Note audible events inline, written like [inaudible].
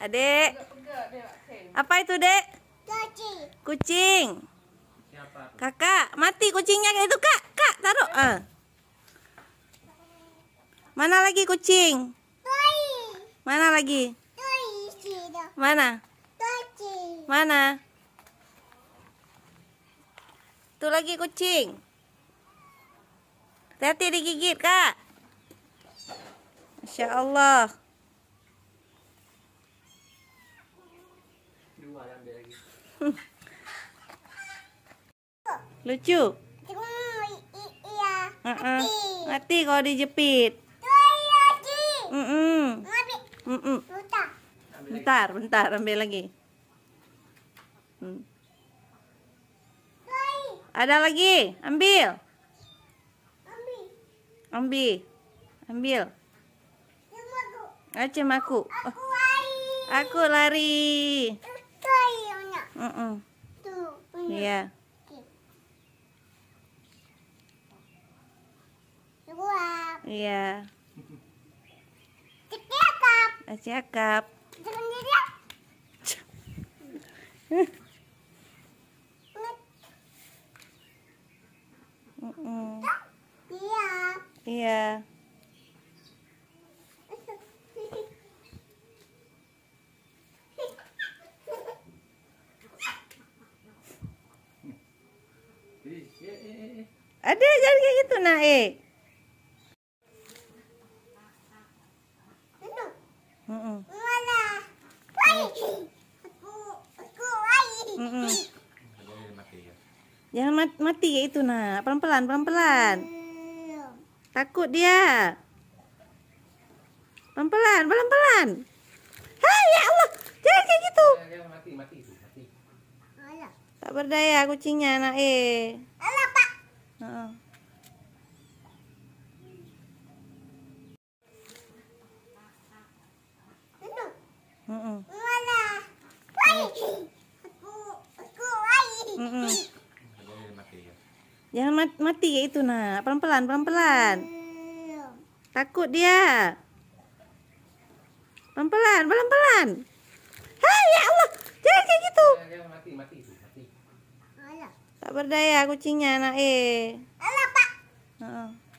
Adek. Apa itu, Dek? Kucing. Kucing. Kakak, mati kucingnya kayak itu, Kak. Kak, taruh. Eh. Mana lagi kucing? Mana lagi? Mana? Mana? Tuh lagi kucing. Hati-hati digigit, Kak. Masya Allah. Gitu. Lucu. Mati iya. kalau dijepit. Iya, bentar, bentar, ambil lagi. Hmm. Ada lagi, ambil. Ambil. Ambil. Ambil. Ah, aku Aku oh. lari. Iya. Iya. Eh, ya. [laughs] iya. iya. Cekap. Cekap. Iya. Iya. Ada jangan kayak gitu nak eh. Jangan mati, mati kayak itu nak. Pelan-pelan, pelan-pelan. Takut dia. Pelan-pelan, pelan-pelan. Hai, ya Allah. Jangan kayak gitu. Ya, ya, tak berdaya kucingnya nak eh. Mm -mm. Jangan mati, mati ya itu nak. Pelan-pelan, pelan-pelan. Takut dia. Pelan-pelan, pelan-pelan. Hai, ya Allah. Jangan kayak gitu. Mati, mati, mati. Tak berdaya kucingnya nak. eh. Alah, Pak. Uh -uh.